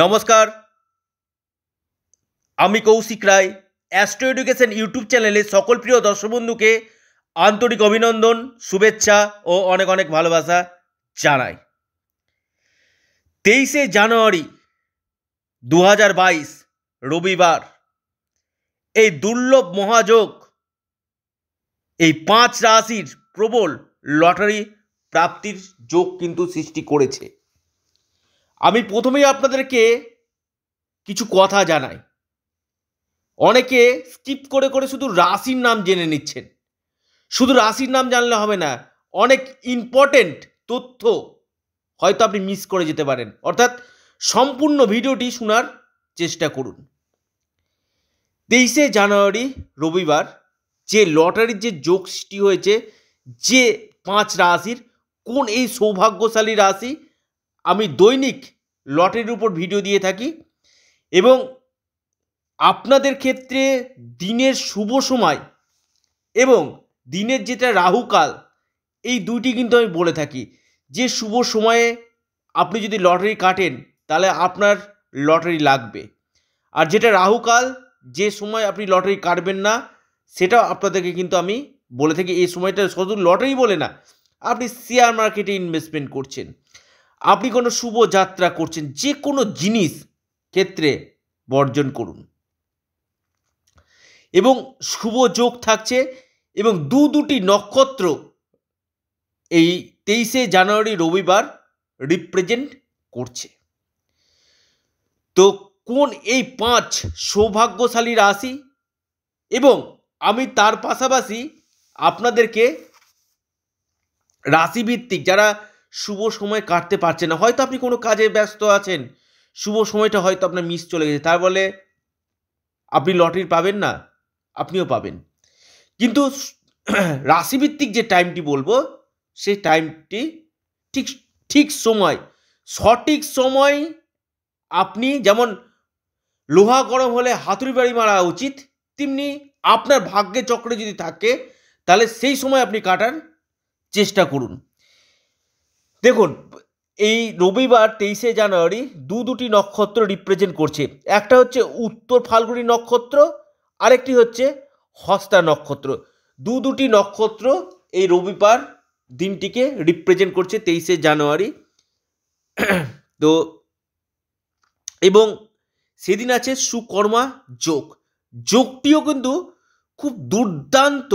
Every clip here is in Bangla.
নমস্কার আমি Koushik Roy astro education YouTube চ্যানেলে সকল প্রিয় দর্শক বন্ধুকে আন্তরিক অভিনন্দন শুভেচ্ছা ও অনেক অনেক ভালোবাসা জানাই তেইশে জানুয়ারি দু রবিবার এই দুর্লভ মহাযোগ এই পাঁচ রাশির প্রবল লটারি প্রাপ্তির যোগ কিন্তু সৃষ্টি করেছে আমি প্রথমেই আপনাদেরকে কিছু কথা জানাই অনেকে স্কিপ করে করে শুধু রাশির নাম জেনে নিচ্ছেন শুধু রাশির নাম জানলে হবে না অনেক ইম্পর্টেন্ট তথ্য হয়তো আপনি মিস করে যেতে পারেন অর্থাৎ সম্পূর্ণ ভিডিওটি শোনার চেষ্টা করুন তেইশে জানুয়ারি রবিবার যে লটারির যে যোগ সৃষ্টি হয়েছে যে পাঁচ রাশির কোন এই সৌভাগ্যশালী রাশি আমি দৈনিক লটের উপর ভিডিও দিয়ে থাকি এবং আপনাদের ক্ষেত্রে দিনের শুভ সময় এবং দিনের যেটা রাহুকাল এই দুইটি কিন্তু আমি বলে থাকি যে শুভ সময়ে আপনি যদি লটারি কাটেন তাহলে আপনার লটারি লাগবে আর যেটা রাহুকাল যে সময় আপনি লটারি কাটবেন না সেটাও আপনাদেরকে কিন্তু আমি বলে থাকি এই সময়টা শুধু লটারি বলে না আপনি শেয়ার মার্কেটে ইনভেস্টমেন্ট করছেন আপনি কোনো শুভ যাত্রা করছেন যে কোনো জিনিস ক্ষেত্রে বর্জন করুন এবং শুভ যোগ থাকছে এবং দু দুটি নক্ষত্র এই তেইশে জানুয়ারি রবিবার রিপ্রেজেন্ট করছে তো কোন এই পাঁচ সৌভাগ্যশালী রাশি এবং আমি তার পাশাপাশি আপনাদেরকে রাশিভিত্তিক যারা শুভ সময় কাটতে পারছে না হয়তো আপনি কোনো কাজে ব্যস্ত আছেন শুভ সময়টা হয়তো আপনার মিস চলে গেছে তার বলে আপনি লটারি পাবেন না আপনিও পাবেন কিন্তু রাশিভিত্তিক যে টাইমটি বলবো সেই টাইমটি ঠিক ঠিক সময় সঠিক সময় আপনি যেমন লোহা গরম হলে হাতুড়ি বাড়ি মারা উচিত তেমনি আপনার ভাগ্যে চক্রে যদি থাকে তাহলে সেই সময় আপনি কাটার চেষ্টা করুন দেখুন এই রবিবার তেইশে জানুয়ারি দু দুটি নক্ষত্র রিপ্রেজেন্ট করছে একটা হচ্ছে উত্তর ফাল্গুনি নক্ষত্র আরেকটি হচ্ছে হস্তা নক্ষত্র দু দুটি নক্ষত্র এই রবিবার দিনটিকে রিপ্রেজেন্ট করছে তেইশে জানুয়ারি তো এবং সেদিন আছে সুকর্মা যোগ যোগটিও কিন্তু খুব দুর্দান্ত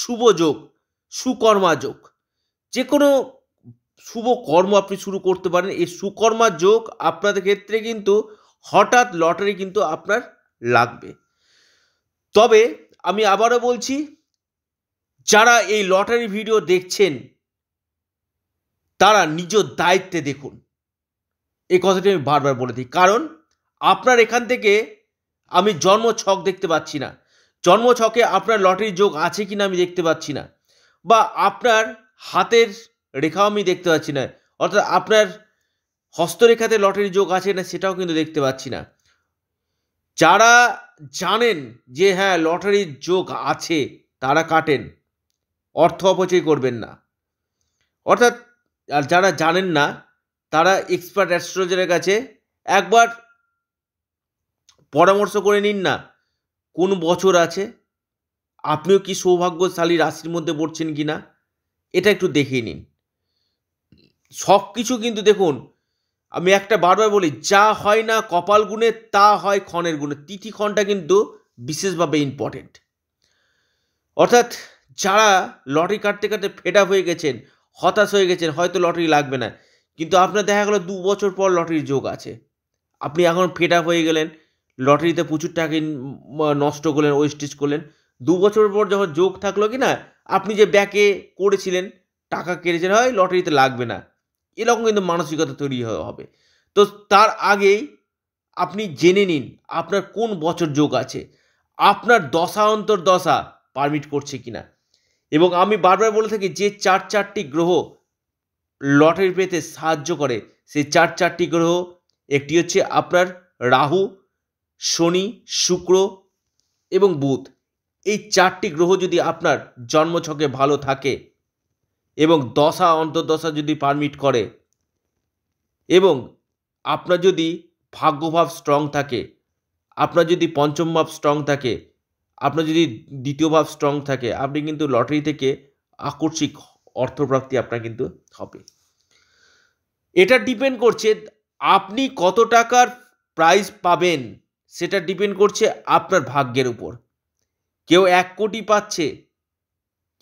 শুভ যোগ সুকর্মা যোগ যে কোনো শুভ কর্ম আপনি শুরু করতে পারেন এই সুকর্মা যোগ আপনাদের ক্ষেত্রে কিন্তু হঠাৎ লটারি কিন্তু আপনার লাগবে তবে আমি আবারও বলছি যারা এই লটারি ভিডিও দেখছেন তারা নিজ দায়িত্বে দেখুন এই কথাটি আমি বারবার বলে দিই কারণ আপনার এখান থেকে আমি জন্ম ছক দেখতে পাচ্ছি না জন্ম ছকে আপনার লটারির যোগ আছে কি না আমি দেখতে পাচ্ছি না বা আপনার হাতের রেখাও আমি দেখতে পাচ্ছি না অর্থাৎ আপনার হস্তরেখাতে লটারি যোগ আছে না সেটাও কিন্তু দেখতে পাচ্ছি না যারা জানেন যে হ্যাঁ লটারির যোগ আছে তারা কাটেন অর্থ অপচয় করবেন না অর্থাৎ আর যারা জানেন না তারা এক্সপার্ট অ্যাস্ট্রোলজারের কাছে একবার পরামর্শ করে নিন না কোন বছর আছে আপনিও কি সৌভাগ্যশালী রাশির মধ্যে পড়ছেন কি না এটা একটু দেখিয়ে নিন সব কিছু কিন্তু দেখুন আমি একটা বারবার বলি যা হয় না কপাল গুণে তা হয় ক্ষণের গুণে তিথি ক্ষণটা কিন্তু বিশেষভাবে ইম্পর্টেন্ট অর্থাৎ যারা লটারি কাটতে কাটতে ফেড আপ হয়ে গেছেন হতাশ হয়ে গেছেন হয়তো লটারি লাগবে না কিন্তু আপনার দেখা গেলো দু বছর পর লটারির যোগ আছে আপনি এখন ফেড আপ হয়ে গেলেন লটারিতে প্রচুর টাকা নষ্ট করলেন ওয়েস্টেজ করলেন দু বছর পর যখন যোগ থাকলো কি না আপনি যে ব্যাকে করেছিলেন টাকা কেড়েছেন হয় লটারিতে লাগবে না এরকম কিন্তু মানসিকতা তৈরি হবে তো তার আগেই আপনি জেনে নিন আপনার কোন বছর যোগ আছে আপনার দশা অন্তর দশা পারমিট করছে কিনা এবং আমি বারবার বলে থাকি যে চার চারটি গ্রহ লটারি পেতে সাহায্য করে সেই চার চারটি গ্রহ একটি হচ্ছে আপনার রাহু শনি শুক্র এবং বুধ এই চারটি গ্রহ যদি আপনার জন্মছকে ভালো থাকে এবং দশা অন্তর্দশা যদি পারমিট করে এবং আপনার যদি ভাগ্যভাব স্ট্রং থাকে আপনার যদি পঞ্চম ভাব স্ট্রং থাকে আপনার যদি দ্বিতীয় ভাব স্ট্রং থাকে আপনি কিন্তু লটারি থেকে আকস্মিক অর্থপ্রাপ্তি আপনার কিন্তু হবে এটা ডিপেন্ড করছে আপনি কত টাকার প্রাইজ পাবেন সেটা ডিপেন্ড করছে আপনার ভাগ্যের উপর কেউ এক কোটি পাচ্ছে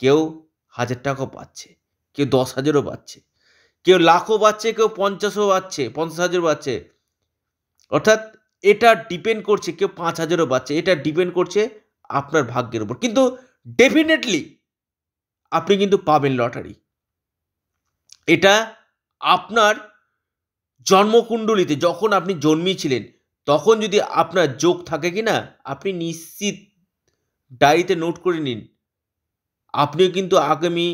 কেউ হাজার টাকাও পাচ্ছে কেউ দশ হাজারও পাচ্ছে কেউ লাখও পাচ্ছে কেউ পঞ্চাশও পাচ্ছে পঞ্চাশ হাজারও পাচ্ছে অর্থাৎ এটা ডিপেন্ড করছে কেউ পাঁচ হাজারও পাচ্ছে এটা ডিপেন্ড করছে আপনার ভাগ্যের উপর কিন্তু ডেফিনেটলি আপনি কিন্তু পাবেন লটারি এটা আপনার জন্মকুণ্ডলিতে যখন আপনি জন্মিয়েছিলেন তখন যদি আপনার যোগ থাকে কি না আপনি নিশ্চিত ডায়েরিতে নোট করে নিন আপনিও কিন্তু আগামী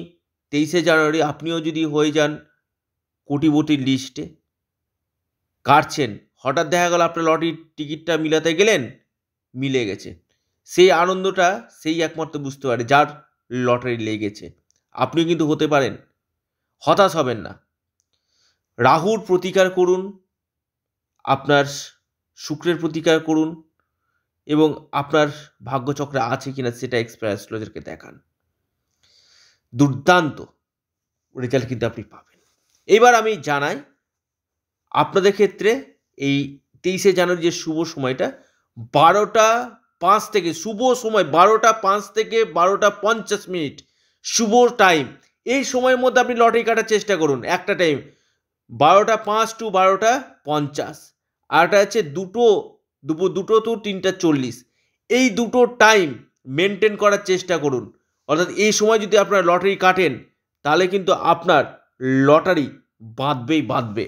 তেইশে জানুয়ারি আপনিও যদি হয়ে যান কোটিপতির লিস্টে কাটছেন হঠাৎ দেখা গেল আপনার লটারির টিকিটটা মিলাতে গেলেন মিলে গেছে সেই আনন্দটা সেই একমাত্র বুঝতে পারে যার লটারি লেগেছে আপনি কিন্তু হতে পারেন হতাশ হবেন না রাহুর প্রতিকার করুন আপনার শুক্রের প্রতিকার করুন এবং আপনার ভাগ্যচক্রে আছে কিনা সেটা এক্সপ্রেস লজারকে দেখান দুর্দান্ত রেজাল্ট কিন্তু আপনি পাবেন এবার আমি জানাই আপনাদের ক্ষেত্রে এই তেইশে জানুয়ারি যে শুভ সময়টা বারোটা পাঁচ থেকে শুভ সময় বারোটা পাঁচ থেকে বারোটা পঞ্চাশ মিনিট শুভ টাইম এই সময়ের মধ্যে আপনি লটারি কাটার চেষ্টা করুন একটা টাইম বারোটা পাঁচ টু বারোটা পঞ্চাশ আরটা আছে দুটো দুপুর দুটো টু তিনটা চল্লিশ এই দুটো টাইম মেনটেন করার চেষ্টা করুন অর্থাৎ এই সময় যদি আপনার লটারি কাটেন তাহলে কিন্তু আপনার লটারি বাঁধবেই বাঁধবে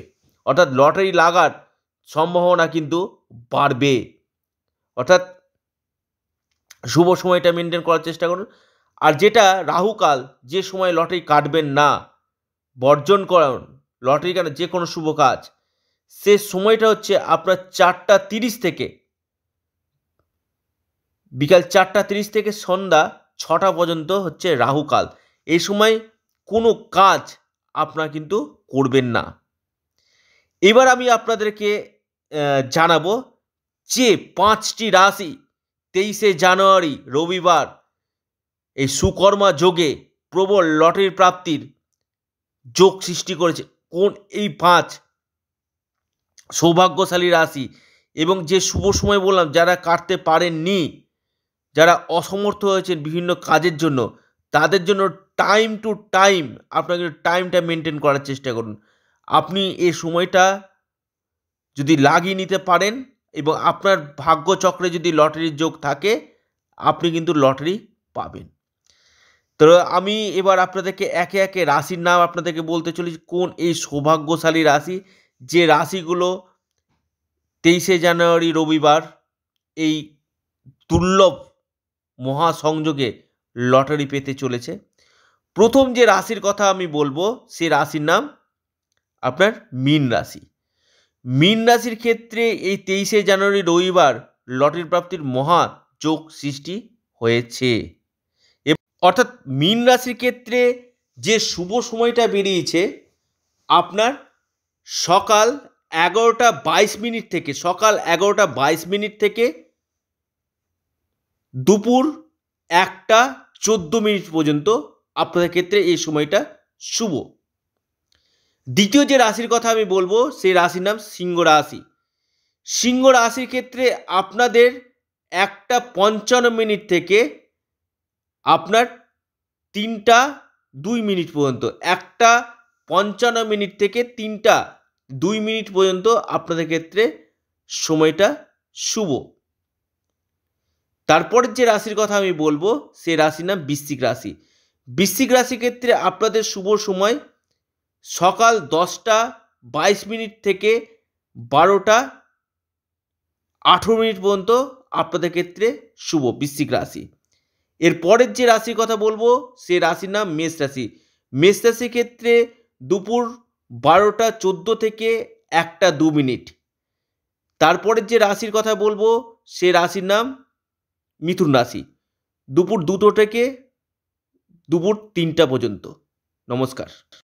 অর্থাৎ লটারি লাগার সম্ভাবনা কিন্তু বাড়বে অর্থাৎ শুভ সময়টা মেনটেন করার চেষ্টা করুন আর যেটা রাহুকাল যে সময় লটারি কাটবেন না বর্জন করুন লটারি কেন যে কোনো শুভ কাজ সে সময়টা হচ্ছে আপনার চারটা তিরিশ থেকে বিকাল চারটা তিরিশ থেকে সন্ধ্যা ছটা পর্যন্ত হচ্ছে রাহুকাল এই সময় কোনো কাজ আপনারা কিন্তু করবেন না এবার আমি আপনাদেরকে জানাবো যে পাঁচটি রাশি তেইশে জানুয়ারি রবিবার এই সুকর্মা যোগে প্রবল লটারির প্রাপ্তির যোগ সৃষ্টি করেছে কোন এই পাঁচ সৌভাগ্যশালী রাশি এবং যে শুভ সময় বললাম যারা কাটতে পারেননি যারা অসমর্থ হয়েছেন বিভিন্ন কাজের জন্য তাদের জন্য টাইম টু টাইম আপনাকে টাইমটা মেনটেন করার চেষ্টা করুন আপনি এ সময়টা যদি লাগিয়ে নিতে পারেন এবং আপনার ভাগ্যচক্রে যদি লটারির যোগ থাকে আপনি কিন্তু লটারি পাবেন তো আমি এবার আপনাদেরকে একে একে রাশির নাম আপনাদেরকে বলতে চলেছি কোন এই সৌভাগ্যশালী রাশি যে রাশিগুলো তেইশে জানুয়ারি রবিবার এই দুর্লভ মহাসংযোগে লটারি পেতে চলেছে প্রথম যে রাশির কথা আমি বলবো সে রাশির নাম আপনার মিন রাশি মিন রাশির ক্ষেত্রে এই তেইশে জানুয়ারি রবিবার লটারি প্রাপ্তির মহা যোগ সৃষ্টি হয়েছে অর্থাৎ মিন রাশির ক্ষেত্রে যে শুভ সময়টা বেরিয়েছে আপনার সকাল এগারোটা বাইশ মিনিট থেকে সকাল এগারোটা বাইশ মিনিট থেকে দুপুর একটা চোদ্দ মিনিট পর্যন্ত আপনাদের ক্ষেত্রে এই সময়টা শুভ দ্বিতীয় যে রাশির কথা আমি বলবো সেই রাশির নাম সিংহ রাশি সিংহ রাশির ক্ষেত্রে আপনাদের একটা পঞ্চান্ন মিনিট থেকে আপনার তিনটা দুই মিনিট পর্যন্ত একটা পঞ্চান্ন মিনিট থেকে তিনটা দুই মিনিট পর্যন্ত আপনাদের ক্ষেত্রে সময়টা শুভ তারপরের যে রাশির কথা আমি বলবো সে রাশির নাম বৃশ্চিক রাশি বৃশ্চিক রাশির ক্ষেত্রে আপনাদের শুভ সময় সকাল দশটা বাইশ মিনিট থেকে বারোটা আঠেরো মিনিট পর্যন্ত আপনাদের ক্ষেত্রে শুভ বৃশ্চিক রাশি এর পরের যে রাশির কথা বলবো সে রাশির নাম মেষ রাশি মেষ রাশির ক্ষেত্রে দুপুর বারোটা চোদ্দো থেকে একটা দু মিনিট তারপরের যে রাশির কথা বলবো সে রাশির নাম মিথুন রাশি দুপুর দুটো থেকে দুপুর তিনটা পর্যন্ত নমস্কার